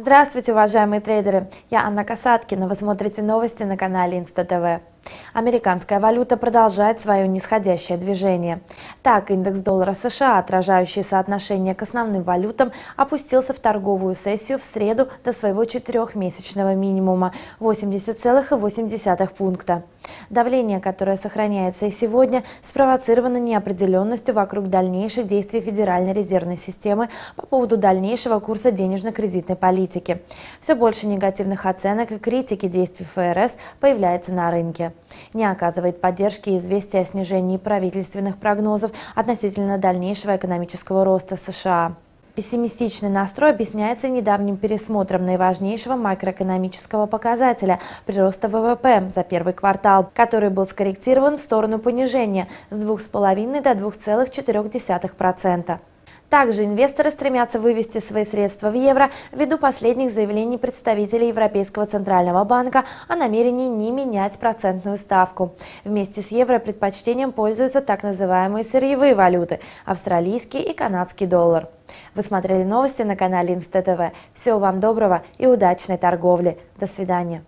Здравствуйте, уважаемые трейдеры! Я Анна Касаткина. Вы смотрите новости на канале Инста ТВ. Американская валюта продолжает свое нисходящее движение. Так, индекс доллара США, отражающий соотношение к основным валютам, опустился в торговую сессию в среду до своего четырехмесячного минимума – 80,8 пункта. Давление, которое сохраняется и сегодня, спровоцировано неопределенностью вокруг дальнейших действий Федеральной резервной системы по поводу дальнейшего курса денежно-кредитной политики. Все больше негативных оценок и критики действий ФРС появляется на рынке. Не оказывает поддержки известие о снижении правительственных прогнозов относительно дальнейшего экономического роста США. Пессимистичный настрой объясняется недавним пересмотром наиважнейшего макроэкономического показателя – прироста ВВП за первый квартал, который был скорректирован в сторону понижения с 2,5 до 2,4%. Также инвесторы стремятся вывести свои средства в евро ввиду последних заявлений представителей Европейского Центрального банка о намерении не менять процентную ставку. Вместе с евро предпочтением пользуются так называемые сырьевые валюты – австралийский и канадский доллар. Вы смотрели новости на канале Инста ТВ. Всего вам доброго и удачной торговли. До свидания.